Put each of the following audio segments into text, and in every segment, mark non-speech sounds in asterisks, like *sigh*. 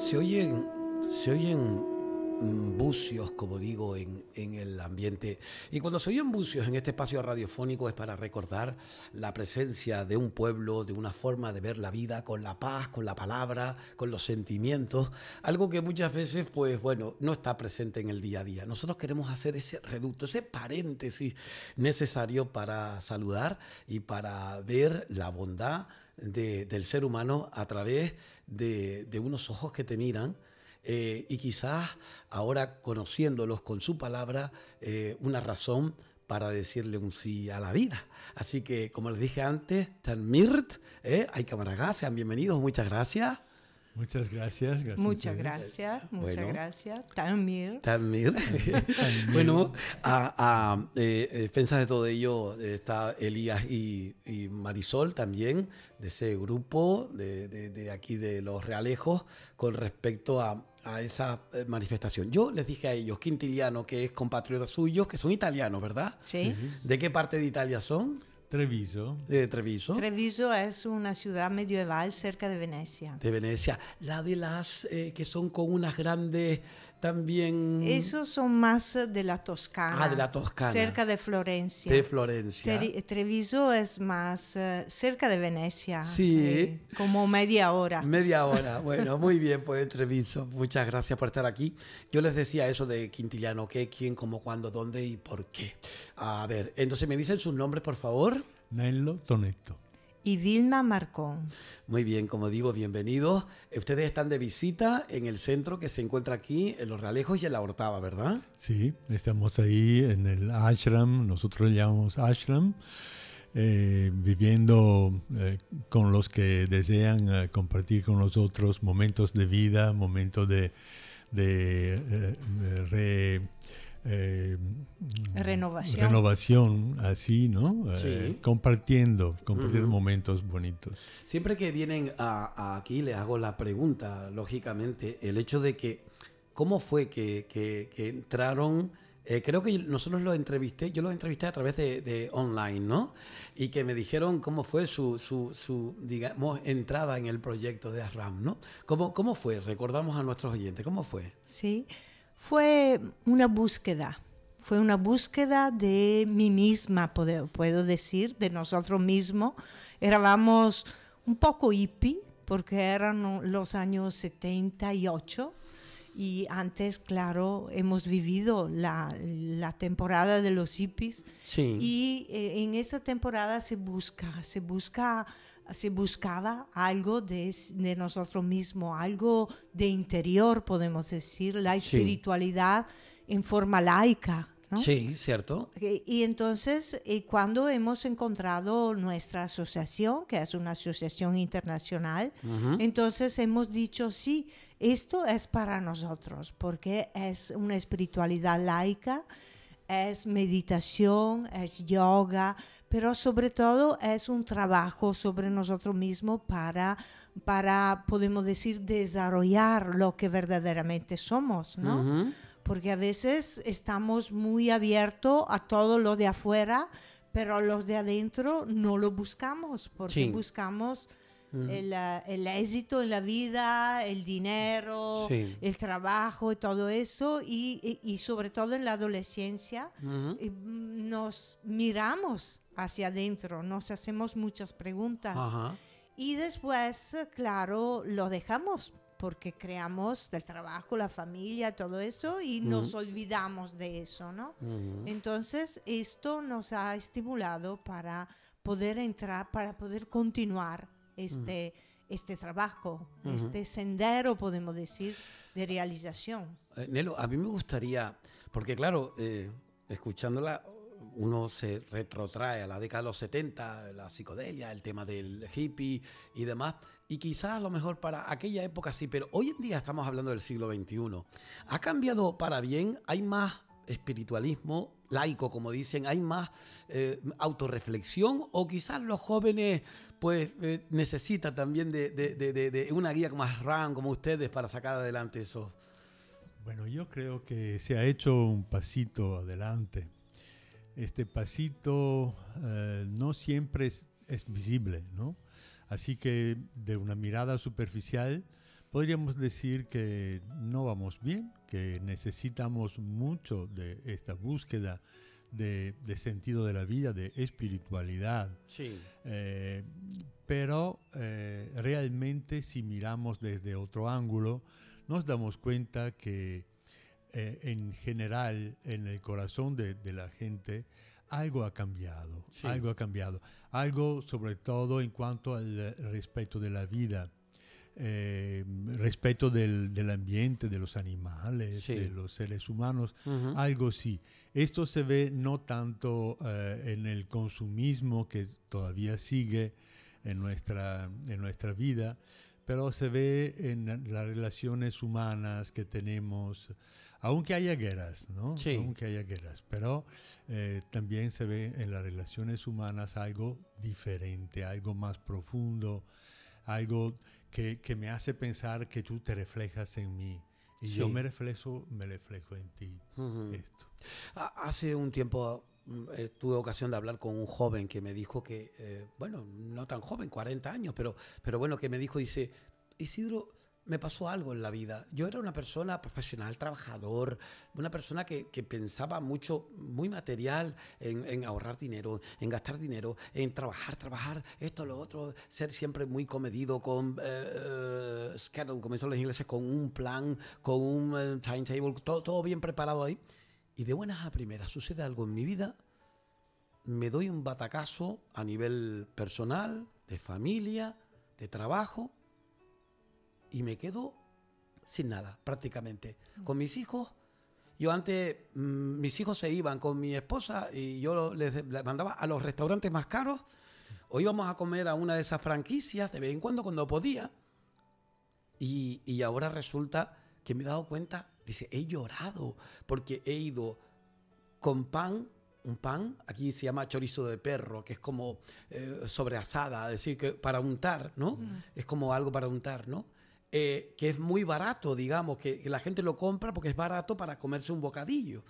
Se oyen, se oyen mm, bucios, como digo, en, en, el ambiente. Y cuando se oyen bucios en este espacio radiofónico es para recordar la presencia de un pueblo, de una forma de ver la vida, con la paz, con la palabra, con los sentimientos. Algo que muchas veces, pues bueno, no está presente en el día a día. Nosotros queremos hacer ese reducto, ese paréntesis necesario para saludar y para ver la bondad del ser humano a través de, unos ojos que te miran. Eh, y quizás ahora conociéndolos con su palabra, eh, una razón para decirle un sí a la vida. Así que, como les dije antes, Tan Mirt, eh, hay Ay sean bienvenidos, muchas gracias. Muchas gracias. gracias muchas gracias, muchas gracias. También. También. *laughs* *laughs* bueno, a, a eh, eh, defensa de todo ello eh, está Elías y, Marisol también, de ese grupo de, aquí de Los Realejos, con respecto a, esa eh, manifestación. Yo les dije a ellos, Quintiliano, que es compatriota suyo, que son italianos, ¿verdad? Sí. ¿De qué parte de Italia son? Treviso. Treviso. Treviso es una ciudad medieval cerca de Venecia. De Venecia. La de las eh, que son con unas grandes también. Esos son más eh, de la Toscana. Ah, de la Toscana. Cerca de Florencia. De Florencia. Treviso es más eh, cerca de Venecia. Sí. Eh, como media hora. Media *laughs* hora. Bueno, muy bien, pues Treviso. Muchas gracias por estar aquí. Yo les decía eso de Quintillano, qué, quién, cómo, cuándo, dónde y por qué. A ver, entonces me dicen sus nombres, por favor. Nello Tonetto y Vilma Marcón. Muy bien, como digo, bienvenidos. Ustedes están de visita en el centro que se encuentra aquí, en Los Realejos y en la Hortaba, ¿verdad? Sí, estamos ahí en el ashram, nosotros le llamamos ashram, eh, viviendo eh, con los que desean eh, compartir con nosotros momentos de vida, momentos de, de, de re, eh, renovación. renovación. así, ¿no? Eh, compartiendo, compartiendo momentos bonitos. Siempre que vienen aquí le hago la pregunta, lógicamente, el hecho de que, ¿cómo fue que, entraron? Eh, creo que nosotros lo entrevisté, yo lo entrevisté a través de, online, ¿no? Y que me dijeron cómo fue su, su, digamos, entrada en el proyecto de ARAM, ¿no? ¿Cómo, ¿Cómo fue? Recordamos a nuestros oyentes, ¿cómo fue? Sí. Fue una búsqueda, fue una búsqueda de mí misma, puedo, puedo decir, de nosotros mismos. Éramos un poco hippie, porque eran los años 78 y antes, claro, hemos vivido la, temporada de los hippies y eh, en esa temporada se busca, se busca se buscaba algo de, nosotros mismos, algo de interior, podemos decir, la espiritualidad en forma laica. Sí, cierto. Y, entonces, eh, cuando hemos encontrado nuestra asociación, que es una asociación internacional, entonces hemos dicho, sí, esto es para nosotros, porque es una espiritualidad laica es meditación, es yoga, pero sobre todo es un trabajo sobre nosotros mismos para, para podemos decir, desarrollar lo que verdaderamente somos, ¿no? Porque a veces estamos muy abiertos a todo lo de afuera, pero los de adentro no lo buscamos, porque buscamos Mm. el, ah, el, éxito en la vida, el dinero, el trabajo y todo eso, y, sobre todo en la adolescencia, eh, nos miramos hacia adentro, nos hacemos muchas preguntas. Y después, claro, lo dejamos porque creamos el trabajo, la familia, todo eso y nos olvidamos de eso, ¿no? Entonces, esto nos ha estimulado para poder entrar, para poder continuar este, este trabajo, este sendero, podemos decir, de realización. Eh, Nelo, a mí me gustaría, porque claro, eh, escuchándola uno se retrotrae a la década de los 70, la psicodelia, el tema del hippie y demás, y quizás a lo mejor para aquella época sí, pero hoy en día estamos hablando del siglo XXI. ¿Ha cambiado para bien? ¿Hay más espiritualismo? laico, como dicen, hay más eh, autorreflexión o quizás los jóvenes pues eh, necesitan también de, una guía más RAM como ustedes para sacar adelante eso? Bueno, yo creo que se ha hecho un pasito adelante. Este pasito eh, no siempre es, es, visible, ¿no? Así que de una mirada superficial podríamos decir que no vamos bien, que necesitamos mucho de esta búsqueda de, sentido de la vida, de espiritualidad. Sí. Eh, pero eh, realmente si miramos desde otro ángulo, nos damos cuenta que eh, en general en el corazón de, de la gente algo ha cambiado, sí. algo ha cambiado, algo sobre todo en cuanto al respeto de la vida eh, respeto del, ambiente, de los animales, de los seres humanos, algo sí. Esto se ve no tanto eh, en el consumismo que todavía sigue en nuestra, en nuestra vida, pero se ve en las relaciones humanas que tenemos, aunque haya guerras, ¿no? Aunque haya guerras, pero eh, también se ve en las relaciones humanas algo diferente, algo más profundo, algo que, me hace pensar que tú te reflejas en mí. Y yo me reflejo, me reflejo en ti. Esto. Hace un tiempo mm, eh, tuve ocasión de hablar con un joven que me dijo que, eh, bueno, no tan joven, 40 años, pero, pero bueno, que me dijo, dice, Isidro, me pasó algo en la vida. Yo era una persona profesional, trabajador, una persona que, pensaba mucho, muy material, en, ahorrar dinero, en gastar dinero, en trabajar, trabajar, esto, lo otro, ser siempre muy comedido con eh, eh schedule, con un plan, con un eh, timetable, todo, todo bien preparado ahí. Y de buenas a primeras sucede algo en mi vida, me doy un batacazo a nivel personal, de familia, de trabajo, y me quedo sin nada, prácticamente. Mm. Con mis hijos, yo antes, mm, mis hijos se iban con mi esposa y yo les, mandaba a los restaurantes más caros o íbamos a comer a una de esas franquicias de vez en cuando cuando podía. Y, y ahora resulta que me he dado cuenta, dice, he llorado porque he ido con pan un pan, aquí se llama chorizo de perro, que es como sobre eh, sobreasada, decir, que para untar, ¿no? Mm. Es como algo para untar, ¿no? Eh, que es muy barato, digamos, que la gente lo compra porque es barato para comerse un bocadillo.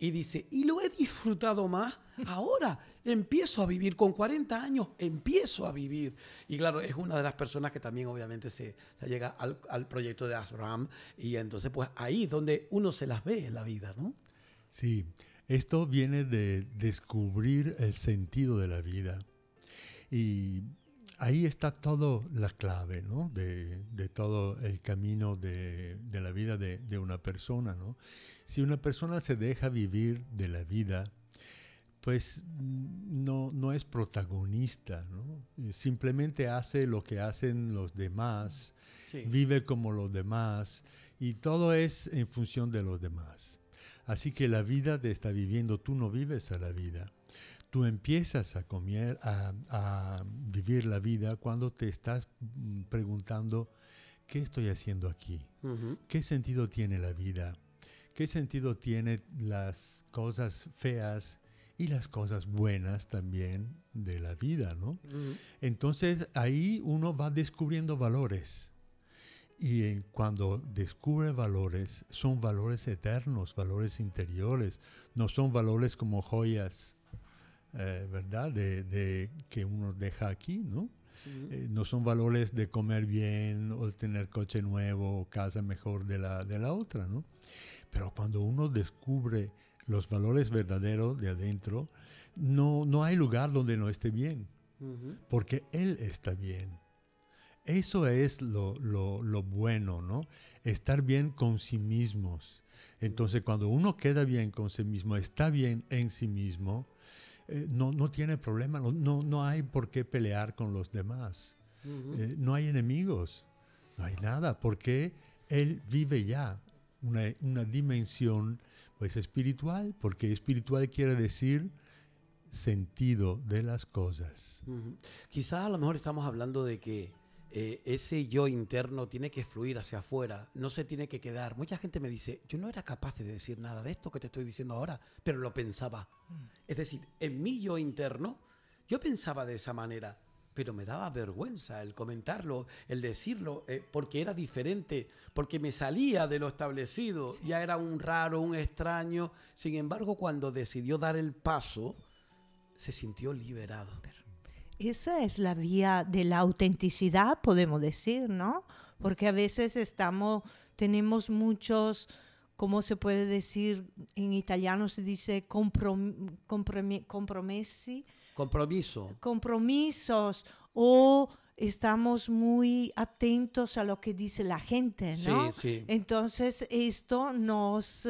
Y dice, y lo he disfrutado más ahora, empiezo a vivir, con 40 años empiezo a vivir. Y claro, es una de las personas que también obviamente se, llega al, proyecto de Asram y entonces pues ahí es donde uno se las ve en la vida, ¿no? Sí, esto viene de descubrir el sentido de la vida. Y ahí está toda la clave de, todo el camino de, la vida de, una persona. Si una persona se deja vivir de la vida, pues mm, no, no es protagonista, eh, simplemente hace lo que hacen los demás, vive como los demás y todo es en función de los demás. Así que la vida te está viviendo, tú no vives a la vida. Tú empiezas a, comer, a, vivir la vida cuando te estás mm, preguntando, ¿qué estoy haciendo aquí? ¿Qué sentido tiene la vida? ¿Qué sentido tienen las cosas feas y las cosas buenas también de la vida, Entonces ahí uno va descubriendo valores. Y cuando descubre valores, son valores eternos, valores interiores, no son valores como joyas eh, ¿verdad? De, que uno deja aquí, ¿no? Eh, no son valores de comer bien o tener coche nuevo o casa mejor de la, de la otra, ¿no? Pero cuando uno descubre los valores verdaderos de adentro, no, no hay lugar donde no esté bien, porque Él está bien. Eso es lo, lo, lo, bueno, ¿no? Estar bien con sí mismos. Entonces, cuando uno queda bien con sí mismo, está bien en sí mismo, eh, no, tiene problema, no, no, hay por qué pelear con los demás. Eh, no hay enemigos, no hay nada, porque él vive ya una, dimensión pues, espiritual, porque espiritual quiere decir sentido de las cosas. Quizás a lo mejor estamos hablando de que eh, ese yo interno tiene que fluir hacia afuera, no se tiene que quedar. Mucha gente me dice, yo no era capaz de decir nada de esto que te estoy diciendo ahora, pero lo pensaba. Mm. Es decir, en mi yo interno, yo pensaba de esa manera, pero me daba vergüenza el comentarlo, el decirlo, eh, porque era diferente, porque me salía de lo establecido, ya era un raro, un extraño. Sin embargo, cuando decidió dar el paso, se sintió liberado. Esa es la vía de la autenticidad, podemos decir, ¿no? Porque a veces estamos, tenemos muchos, ¿cómo se puede decir? En italiano se dice compromessi. Compromiso. Compromisos o estamos muy atentos a lo que dice la gente, ¿no? Sí, sí. Entonces esto nos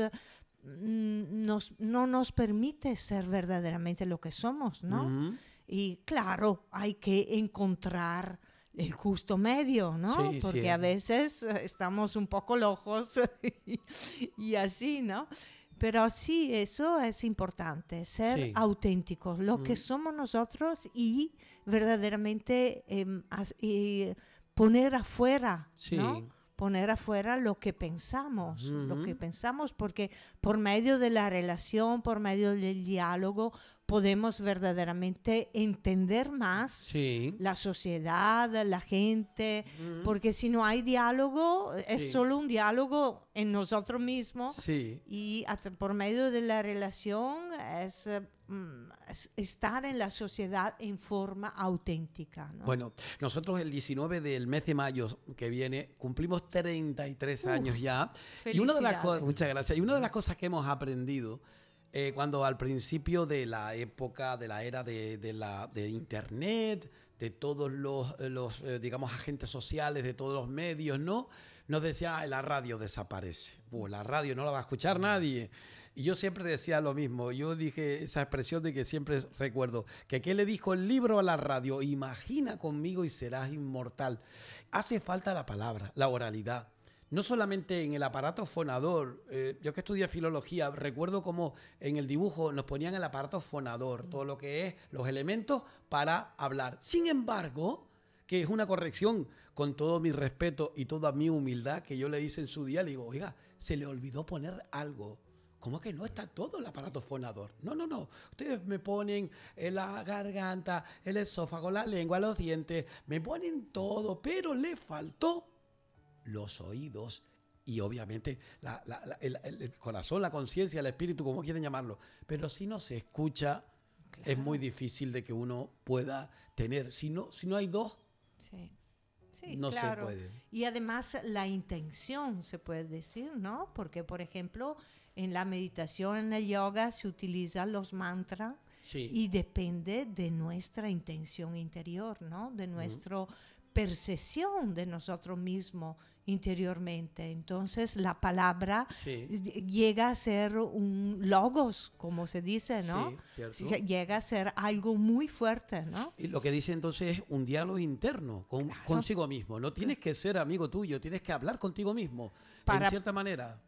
mm, no nos permite ser verdaderamente lo que somos, ¿no? Y claro, hay que encontrar el justo medio, ¿no? Porque a veces eh, estamos un poco locos *laughs* y, así, ¿no? Pero sí, eso es importante, ser auténticos, lo que mm. somos nosotros y verdaderamente eh, poner afuera, ¿no? poner afuera lo que pensamos, lo que pensamos, porque por medio de la relación, por medio del diálogo, podemos verdaderamente entender más la sociedad, la gente, porque si no hay diálogo, es solo un diálogo en nosotros mismos y por medio de la relación eh, mm, es, estar en la sociedad en forma auténtica. Bueno, nosotros el 19 del mes de mayo que viene cumplimos 33 años ya. Y una de las muchas gracias, y una de las cosas que hemos aprendido eh, cuando al principio de la época, de la era de, Internet, de todos los, eh, eh, digamos, agentes sociales, de todos los medios, ¿no? Nos decía, la radio desaparece. Pues la radio no la va a escuchar mm. nadie. Y yo siempre decía lo mismo. Yo dije esa expresión de que siempre recuerdo, que qué le dijo el libro a la radio, imagina conmigo y serás inmortal. Hace falta la palabra, la oralidad no solamente en el aparato fonador, eh, yo que estudié filología, recuerdo como en el dibujo nos ponían el aparato fonador, todo lo que es los elementos para hablar. Sin embargo, que es una corrección con todo mi respeto y toda mi humildad que yo le hice en su día, le digo, oiga, se le olvidó poner algo. ¿Cómo que no está todo el aparato fonador? No, no, no. Ustedes me ponen eh, la garganta, el esófago, la lengua, los dientes, me ponen todo, pero le faltó los oídos y obviamente el, corazón, la conciencia, el espíritu, como quieren llamarlo. Pero si no se escucha, es muy difícil de que uno pueda tener. Si no, si no hay dos, no se puede. Y además la intención se puede decir, ¿no? Porque, por ejemplo, en la meditación, en el yoga, se utilizan los mantras. Y depende de nuestra intención interior, ¿no? De nuestra percepción de nosotros mismos interiormente. Entonces la palabra llega a ser un logos, como se dice, ¿no? Sí, llega a ser algo muy fuerte, ¿no? Y lo que dice entonces es un diálogo interno con, consigo mismo. No tienes que ser amigo tuyo, tienes que hablar contigo mismo, Para, en cierta manera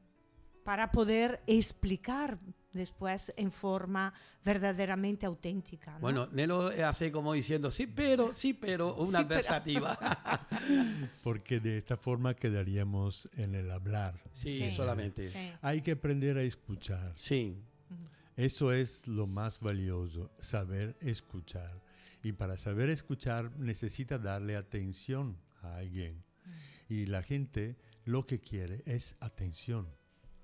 para poder explicar después en forma verdaderamente auténtica. Bueno, Nelo hace como diciendo, sí, pero, sí, pero, una adversativa. *laughs* Porque de esta forma quedaríamos en el hablar. Sí, solamente. Hay que aprender a escuchar. Sí. Eso es lo más valioso, saber escuchar. Y para saber escuchar necesita darle atención a alguien. Y la gente lo que quiere es atención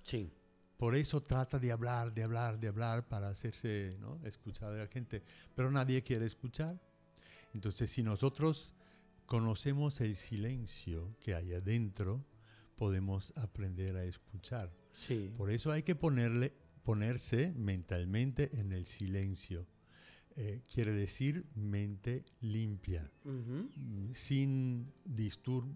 Sí. Por eso trata de hablar, de hablar, de hablar para hacerse escuchar a la gente. Pero nadie quiere escuchar. Entonces, si nosotros conocemos el silencio que hay adentro, podemos aprender a escuchar. Sí. Por eso hay que ponerle, ponerse mentalmente en el silencio. Eh, quiere decir mente limpia, sin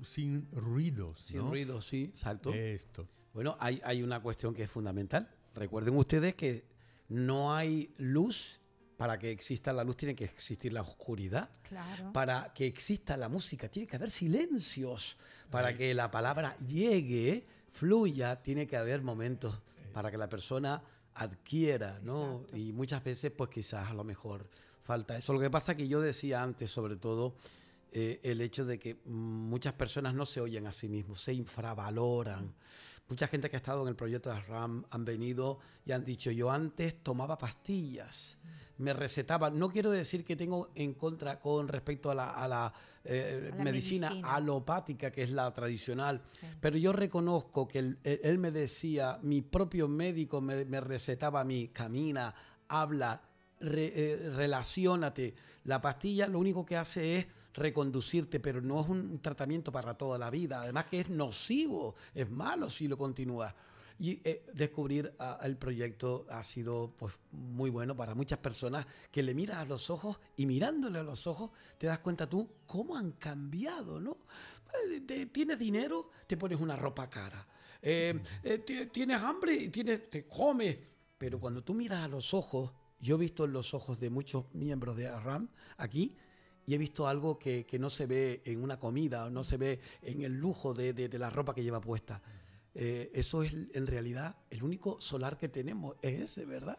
sin ruidos. Sin ruidos, sí, exacto. Esto. Bueno, hay, una cuestión que es fundamental. Recuerden ustedes que no hay luz. Para que exista la luz tiene que existir la oscuridad. Para que exista la música tiene que haber silencios. Para que la palabra llegue, fluya, tiene que haber momentos para que la persona adquiera, ¿no? Y muchas veces, pues quizás a lo mejor falta eso. Lo que pasa que yo decía antes, sobre todo, eh, el hecho de que muchas personas no se oyen a sí mismos, se infravaloran. Mucha gente que ha estado en el proyecto de RAM han venido y han dicho, yo antes tomaba pastillas, me recetaba. No quiero decir que tengo en contra con respecto a la, eh, medicina, alopática, que es la tradicional, pero yo reconozco que él, me decía, mi propio médico me, recetaba a mí, camina, habla, eh, relacionate. La pastilla lo único que hace es reconducirte, pero no es un tratamiento para toda la vida. Además que es nocivo, es malo si lo continúas. Y eh, descubrir ah, el proyecto ha sido pues, muy bueno para muchas personas que le miras a los ojos y mirándole a los ojos te das cuenta tú cómo han cambiado, ¿no? Pues, tienes dinero, te pones una ropa cara. Eh, eh, tienes hambre, tienes, te comes. Pero cuando tú miras a los ojos, yo he visto en los ojos de muchos miembros de ARAM aquí, he visto algo que, que no se ve en una comida, no se ve en el lujo de, de, la ropa que lleva puesta. Eh, eso es en realidad el único solar que tenemos, es ese, ¿verdad?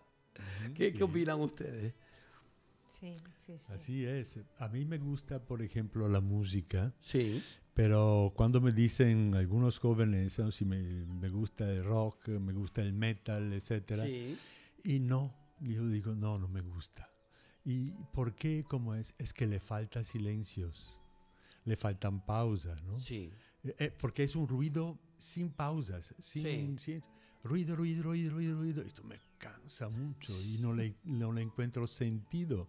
¿Qué, ¿qué opinan ustedes? Sí, sí, sí. Así es. A mí me gusta, por ejemplo, la música. Sí. Pero cuando me dicen algunos jóvenes, si me, me, gusta el rock, me gusta el metal, etcétera, sí. y no, yo digo, no, no me gusta. ¿Y por qué? como es? Es que le falta silencios, le faltan pausas, ¿no? Sí. Eh, eh, porque es un ruido sin pausas, sin, ruido, ruido, ruido, ruido, ruido. Esto me cansa mucho y no le, no le encuentro sentido.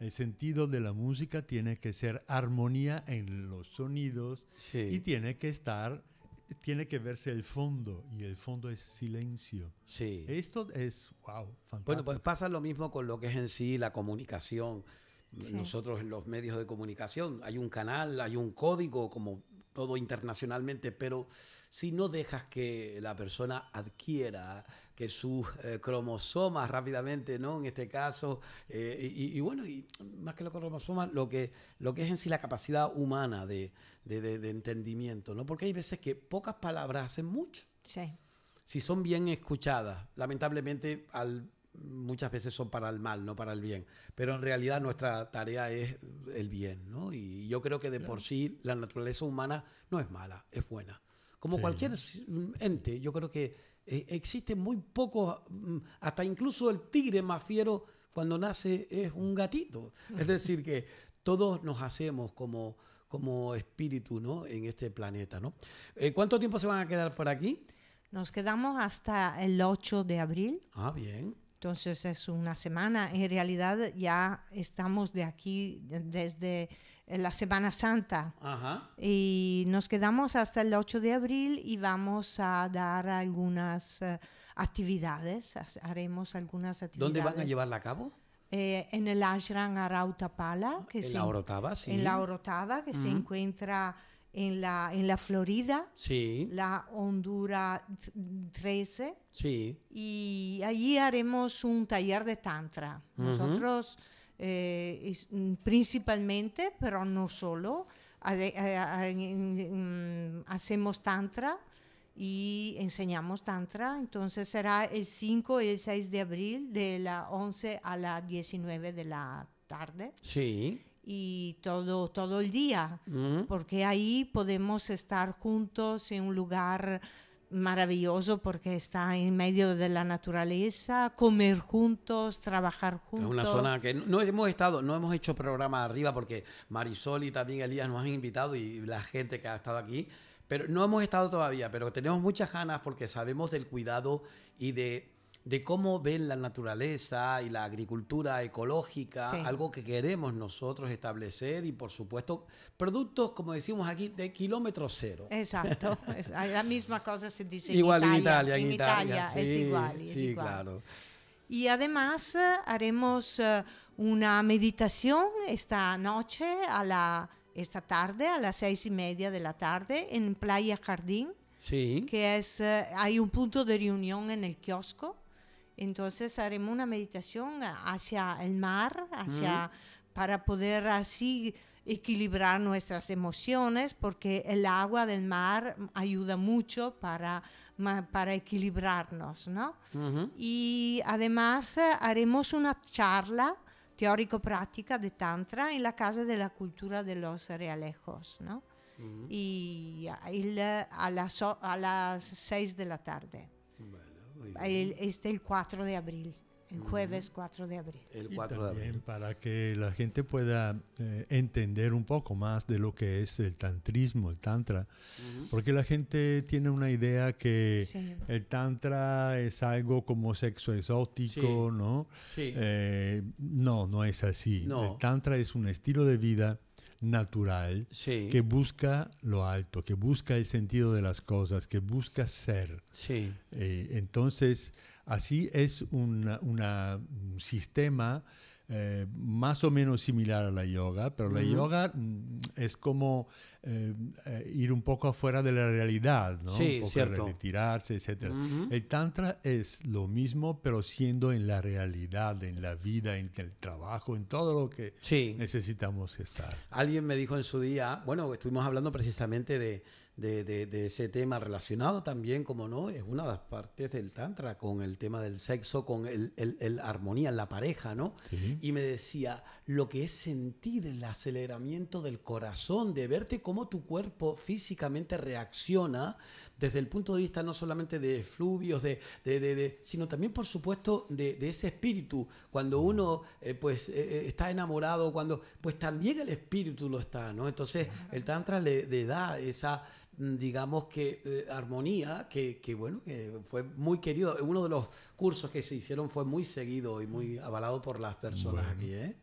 El sentido de la música tiene que ser armonía en los sonidos y tiene que estar tiene que verse el fondo y el fondo es silencio. Sí. Esto es, wow, fantástico. Bueno, pues pasa lo mismo con lo que es en sí la comunicación. Nosotros en los medios de comunicación hay un canal, hay un código, como todo internacionalmente, pero si no dejas que la persona adquiera que sus eh, cromosomas rápidamente, ¿no? En este caso, eh, y, bueno, y más que los cromosomas, lo que, lo que es en sí la capacidad humana de, de, entendimiento, ¿no? Porque hay veces que pocas palabras hacen mucho. Sí. Si son bien escuchadas, lamentablemente al muchas veces son para el mal, no para el bien. Pero en realidad nuestra tarea es el bien, ¿no? Y yo creo que de por sí la naturaleza humana no es mala, es buena. Como cualquier ente, yo creo que eh, existe existen muy pocos, mm, hasta incluso el tigre más fiero cuando nace es un gatito. Es decir, que todos nos hacemos como, como espíritu ¿no? en este planeta. ¿no? Eh, ¿Cuánto tiempo se van a quedar por aquí? Nos quedamos hasta el 8 de abril. Ah, bien. Entonces es una semana. En realidad ya estamos de aquí desde en la Semana Santa. Ajá. Y nos quedamos hasta el 8 de abril y vamos a dar algunas eh, actividades, haremos algunas actividades. ¿Dónde van a llevarla a cabo? Eh, en el Ashram Arautapala, ah, que en la Orotava, sí. En la Orotava, que se encuentra en la, en la Florida, sí. la Honduras 13. Sí. Y allí haremos un taller de Tantra. Nosotros eh, mm, principalmente, pero no solo. Eh, hacemos tantra y enseñamos tantra. Entonces será el 5 y el 6 de abril de la 11 a las 19 de la tarde. Sí. Y todo, todo el día, porque ahí podemos estar juntos en un lugar maravilloso porque está en medio de la naturaleza, comer juntos, trabajar juntos. Es una zona que no, hemos estado, no hemos hecho programa arriba porque Marisol y también Elías nos han invitado y la gente que ha estado aquí, pero no hemos estado todavía, pero tenemos muchas ganas porque sabemos del cuidado y de de cómo ven la naturaleza y la agricultura ecológica, algo que queremos nosotros establecer y por supuesto productos, como decimos aquí, de kilómetro cero. Exacto, *laughs* la misma cosa se dice en Italia. En Italia, en Italia, es igual. sí, claro. Y además eh, haremos eh, una meditación esta noche, a la, esta tarde, a las seis y media de la tarde, en Playa Jardín. Sí. que es, eh, hay un punto de reunión en el kiosco entonces haremos una meditación hacia el mar, hacia para poder así equilibrar nuestras emociones, porque el agua del mar ayuda mucho para, para equilibrarnos, ¿no? Y además eh, haremos una charla teórico-práctica de Tantra en la Casa de la Cultura de los Realejos, ¿no? Y a, las, a las de la tarde este, el 4 de abril, el jueves 4 de abril. El 4 de abril. Para que la gente pueda eh, entender un poco más de lo que es el tantrismo, el tantra, porque la gente tiene una idea que el tantra es algo como sexo exótico, ¿no? Sí. Eh, no, no es así. No. El tantra es un estilo de vida natural que busca lo alto, que busca el sentido de las cosas, que busca ser. Sí. Eh, entonces, así es un sistema eh, más o menos similar a la yoga, pero la yoga mm, es como eh, eh, ir un poco afuera de la realidad, ¿no? Sí, un poco cierto. retirarse, etc. El tantra es lo mismo, pero siendo en la realidad, en la vida, en el trabajo, en todo lo que necesitamos estar. Alguien me dijo en su día, bueno, estuvimos hablando precisamente de de, ese tema relacionado también, como no, es una de las partes del tantra, con el tema del sexo, con el, el, armonía en la pareja, ¿no? Y me decía, lo que es sentir el aceleramiento del corazón, de verte cómo tu cuerpo físicamente reacciona desde el punto de vista no solamente de fluvios, de, de, de, sino también, por supuesto, de, ese espíritu. Cuando mm. uno eh, pues, eh, eh, está enamorado, cuando pues también el espíritu lo está, ¿no? Entonces el Tantra le, da esa mm, digamos que armonía que, bueno que fue muy querido uno de los cursos que se hicieron fue muy seguido y muy mm. avalado por las personas aquí ¿eh?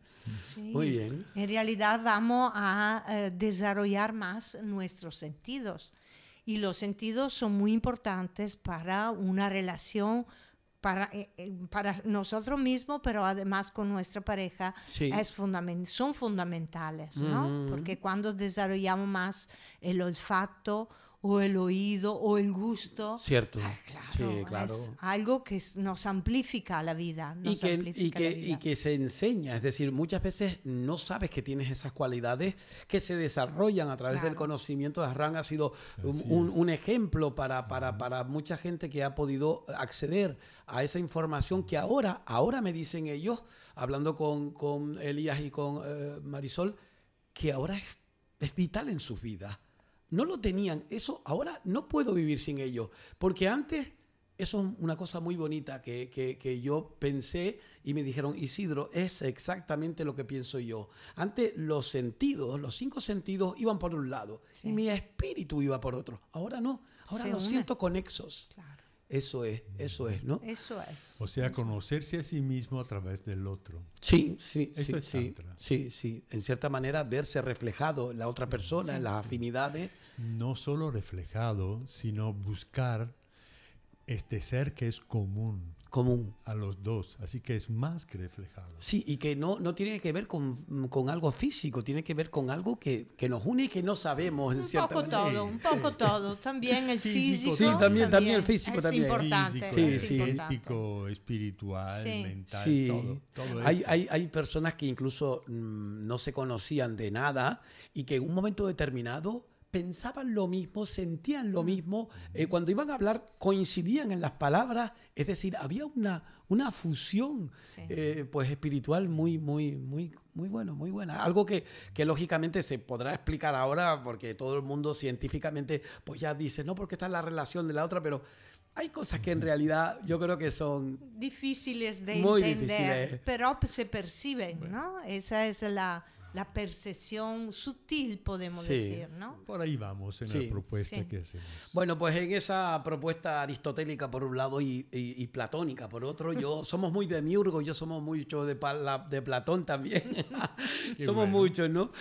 Muy bien. En realidad vamos a eh, desarrollar más nuestros sentidos. Y los sentidos son muy importantes para una relación para, eh, eh, para nosotros mismos, pero además con nuestra pareja, es son fundamentales, ¿no? Porque cuando desarrollamos más el olfato o el oído o el gusto. Cierto. Ah, es algo que nos amplifica la vida. y, que, que, se enseña, es decir, muchas veces no sabes que tienes esas cualidades que se desarrollan a través del conocimiento. Arran ha sido un, ejemplo para, mucha gente que ha podido acceder a esa información que ahora, ahora me dicen ellos, hablando con, con Elías y con eh, Marisol, que ahora es, es vital en sus vidas no lo tenían. Eso ahora no puedo vivir sin ellos. Porque antes, eso es una cosa muy bonita que, yo pensé y me dijeron, Isidro, es exactamente lo que pienso yo. Antes los sentidos, los cinco sentidos iban por un lado y mi espíritu iba por otro. Ahora no, ahora los siento conexos. Claro. Eso es, eso es, ¿no? Eso es. O sea, conocerse a sí mismo a través del otro. Sí, sí, sí, sí, sí, sí. En cierta manera, verse reflejado en la otra persona, en las afinidades. No solo reflejado, sino buscar este ser que es común común. A los dos, así que es más que reflejado. Sí, y que no, no tiene que ver con, algo físico, tiene que ver con algo que, nos une y que no sabemos. Sí, un poco todo, un poco todo. También el *laughs* físico. sí, también, también, el físico también. es importante. espiritual, mental, todo. hay, personas que incluso mm, no se conocían de nada y que en un momento determinado pensaban lo mismo, sentían lo mm. mismo, eh, cuando iban a hablar coincidían en las palabras, es decir, había una, una fusión eh, pues espiritual muy, muy, muy, muy bueno, muy buena. Algo que, lógicamente se podrá explicar ahora porque todo el mundo científicamente pues ya dice, no, porque está la relación de la otra, pero hay cosas que en realidad yo creo que son difíciles de entender, pero se perciben, ¿no? Esa es la la percepción sutil, podemos decir, ¿no? Por ahí vamos en la propuesta que hacemos. Bueno, pues en esa propuesta aristotélica por un lado y, platónica por otro, yo *laughs* somos muy de Miurgo, yo somos mucho de, de Platón también. *laughs* *laughs* somos muchos, ¿no?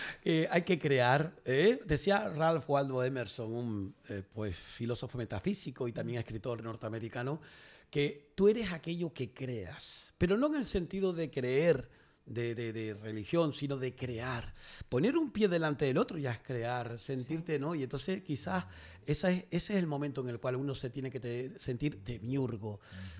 hay que crear. ¿eh? Decía Ralph Waldo Emerson, un eh, pues, filósofo metafísico y también escritor norteamericano, que tú eres aquello que creas, pero no en el sentido de creer de, religión, sino de crear. Poner un pie delante del otro ya es crear, sentirte, ¿no? Y entonces quizás esa ese es el momento en el cual uno se tiene que sentir demiurgo,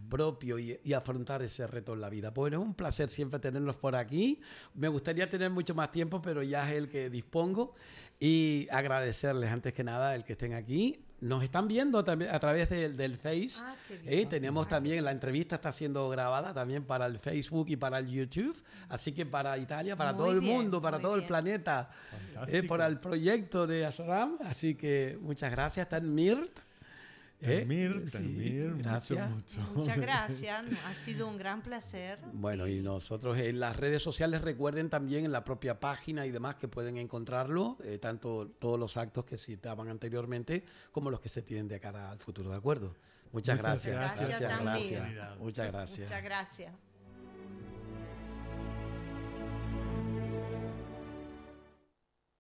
propio y, y, afrontar ese reto en la vida. Bueno, es un placer siempre tenerlos por aquí. Me gustaría tener mucho más tiempo, pero ya es el que dispongo. Y agradecerles antes que nada el que estén aquí, nos están viendo también a través del, del Face. Ah, eh, tenemos también la entrevista está siendo grabada también para el Facebook y para el YouTube, así que para Italia, para todo el mundo, para todo el planeta, eh, por el proyecto de Ashram. Así que muchas gracias, Tan Mirt. ¿Eh? gracias. Muchas *laughs* gracias, ha sido un gran placer. Bueno, y nosotros en las redes sociales recuerden también en la propia página y demás que pueden encontrarlo, eh, tanto todos los actos que citaban anteriormente como los que se tienen de cara al futuro, ¿de acuerdo? Muchas, gracias. Gracias, gracias. Muchas gracias. Muchas gracias.